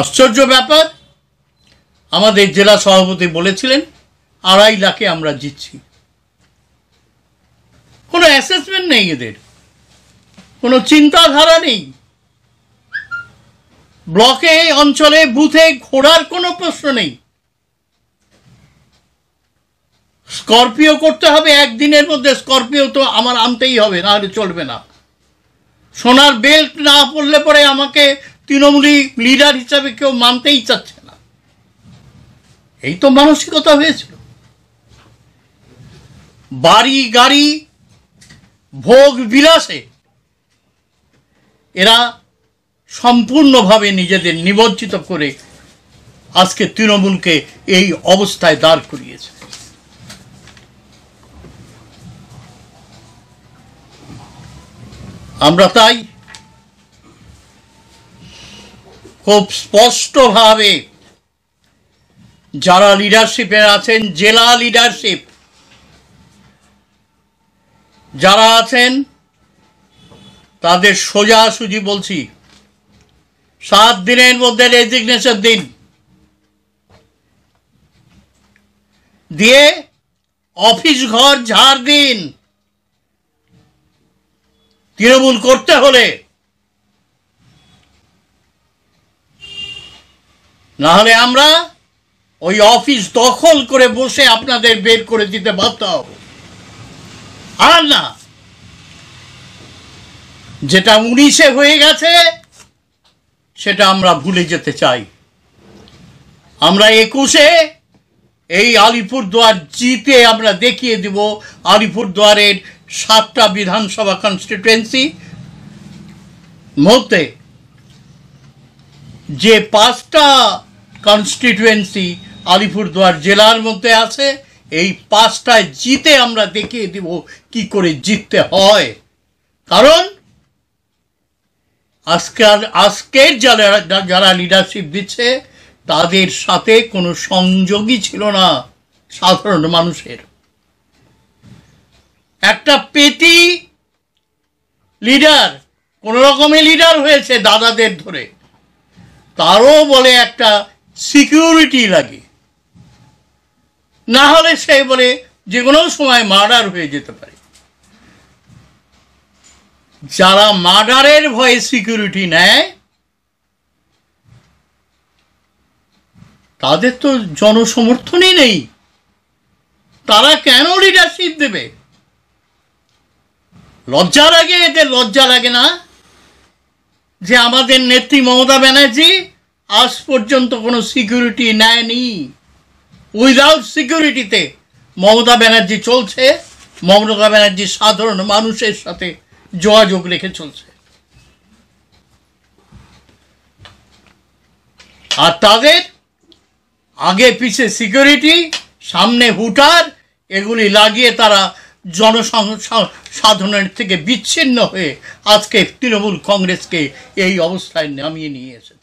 আশ্চর্য ব্যাপার আমাদের জেলা সভাপতি বলেছিলেন আড়াই লাখে আমরা জিতছি কোনো অ্যাসেসমেন্ট নেই এদের কোনো চিন্তাধারা নেই ব্লকে অঞ্চলে বুথে ঘোরার কোনো প্রশ্ন নেই স্করপিও করতে হবে একদিনের মধ্যে স্করপিও তো আমার আনতেই হবে নাহলে চলবে না সোনার বেল্ট না পড়লে পরে আমাকে তৃণমূলী লিডার হিসাবে কেউ মানতেই চাচ্ছে না এই তো মানসিকতা হয়েছিল বাড়ি গাড়ি ভোগ বিলাসে এরা সম্পূর্ণভাবে নিজেদের নিমজ্জিত করে আজকে তৃণমূলকে এই অবস্থায় দাঁড় করিয়েছে আমরা তাই খুব স্পষ্টভাবে যারা লিডারশিপে আছেন জেলা লিডারশিপ যারা আছেন তাদের সোজাসুজি বলছি সাত দিনের মধ্যে রেজিগনেশন দিন দিয়ে অফিস ঘর ঝাড় দিন তৃণমূল করতে হলে নাহলে আমরা ওই অফিস দখল করে বসে আপনাদের বের করে দিতে বাধ্য হব আর না যেটা উনিশে হয়ে গেছে সেটা আমরা ভুলে যেতে চাই আমরা একুশে এই আলিপুরদুয়ার জিতে আমরা দেখিয়ে দিব আলিপুরদুয়ারের সাতটা বিধানসভা কনস্টিটুয়েন্সি মধ্যে যে পাঁচটা কনস্টিটুয়েন্সি আলিপুরদুয়ার জেলার মধ্যে আছে এই পাঁচটায় জিতে আমরা দেখিয়ে দেব কি করে জিততে হয় কারণ আজকাল আজকের যারা যারা লিডারশিপ দিচ্ছে তাদের সাথে কোনো সংযোগই ছিল না সাধারণ মানুষের একটা পেটি লিডার কোনো রকমে লিডার হয়েছে দাদাদের ধরে তারও বলে একটা সিকিউরিটি লাগে না হলে সে বলে যে কোনো সময় মার্ডার হয়ে যেতে পারে যারা মার্ডারের ভয়ে সিকিউরিটি নেয় তাদের তো জনসমর্থনই নেই তারা কেন লিডারশিপ দেবে লজ্জা লাগে এদের লজ্জা লাগে না যে আমাদের নেত্রী মমতা ব্যানার্জি আজ পর্যন্ত কোনো সিকিউরিটি নেয়নি উইদাউট সিকিউরিটিতে মমতা ব্যানার্জি চলছে মমতা ব্যানার্জি সাধারণ মানুষের সাথে যোগাযোগ রেখে চলছে আর তাদের আগে পিছে সিকিউরিটি সামনে হুটার এগুলি লাগিয়ে তারা জনসাধারণের থেকে বিচ্ছিন্ন হয়ে আজকে তৃণমূল কংগ্রেসকে এই অবস্থায় নামিয়ে নিয়ে এসেছে